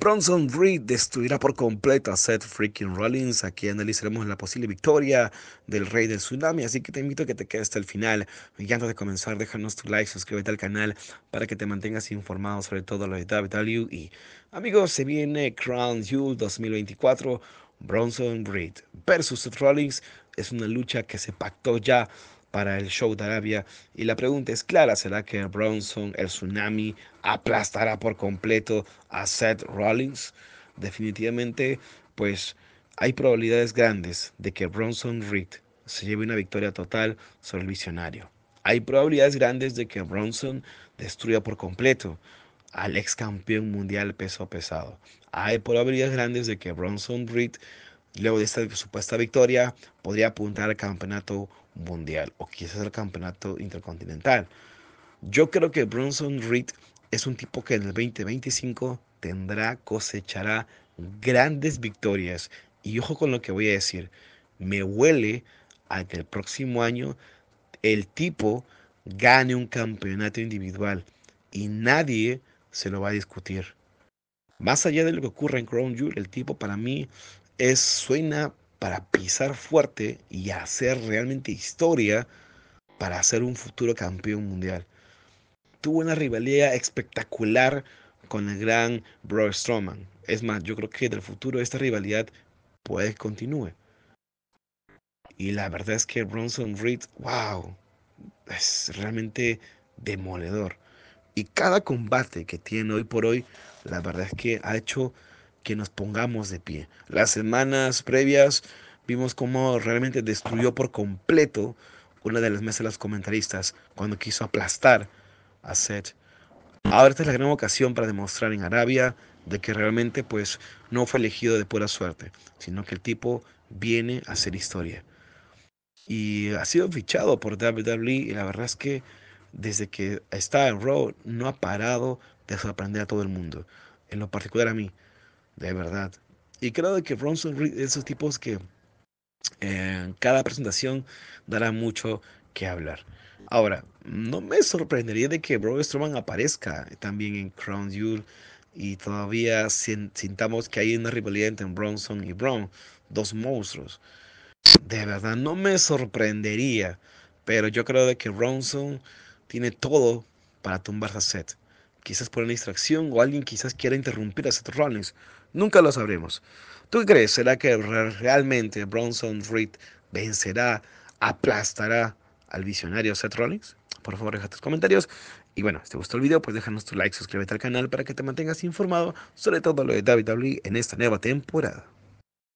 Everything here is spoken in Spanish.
Bronson Reed destruirá por completo a Seth Freaking Rollins. Aquí analizaremos la posible victoria del Rey del Tsunami. Así que te invito a que te quedes hasta el final. Y antes de comenzar, déjanos tu like, suscríbete al canal para que te mantengas informado sobre todo lo de WWE. Amigos, se viene Crown Jewel 2024. Bronson Reed versus Seth Rollins es una lucha que se pactó ya para el show de Arabia. Y la pregunta es clara, ¿será que Bronson, el tsunami, aplastará por completo a Seth Rollins? Definitivamente, pues hay probabilidades grandes de que Bronson Reed se lleve una victoria total sobre el visionario. Hay probabilidades grandes de que Bronson destruya por completo al ex campeón mundial peso pesado. Hay probabilidades grandes de que Bronson Reed Luego de esta supuesta victoria, podría apuntar al campeonato mundial o quizás al campeonato intercontinental. Yo creo que Bronson Reed es un tipo que en el 2025 tendrá, cosechará grandes victorias. Y ojo con lo que voy a decir. Me huele a que el próximo año el tipo gane un campeonato individual y nadie se lo va a discutir. Más allá de lo que ocurre en Crown Jewel, el tipo para mí es, suena para pisar fuerte y hacer realmente historia para ser un futuro campeón mundial. Tuvo una rivalidad espectacular con el gran Braun Strowman. Es más, yo creo que del futuro esta rivalidad puede continúe. Y la verdad es que Bronson Reed, wow, es realmente demoledor. Y cada combate que tiene hoy por hoy, la verdad es que ha hecho que nos pongamos de pie. Las semanas previas vimos cómo realmente destruyó por completo una de las mesas de los comentaristas cuando quiso aplastar a Seth. Ahora esta es la gran ocasión para demostrar en Arabia de que realmente pues no fue elegido de pura suerte, sino que el tipo viene a hacer historia. Y ha sido fichado por WWE y la verdad es que desde que está en Raw no ha parado de sorprender a todo el mundo, en lo particular a mí de verdad. Y creo que Bronson es de esos tipos que en eh, cada presentación dará mucho que hablar. Ahora, no me sorprendería de que Bro Strowman aparezca también en Crown Jewel y todavía sintamos que hay una rivalidad entre Bronson y Braun, dos monstruos. De verdad, no me sorprendería, pero yo creo de que Bronson tiene todo para tumbar a Seth. Quizás por una distracción o alguien quizás quiera interrumpir a Seth Rollins. Nunca lo sabremos. ¿Tú crees? ¿Será que realmente Bronson Reed vencerá, aplastará al visionario Seth Rollins? Por favor, deja tus comentarios. Y bueno, si te gustó el video, pues déjanos tu like, suscríbete al canal para que te mantengas informado sobre todo lo de David WWE en esta nueva temporada.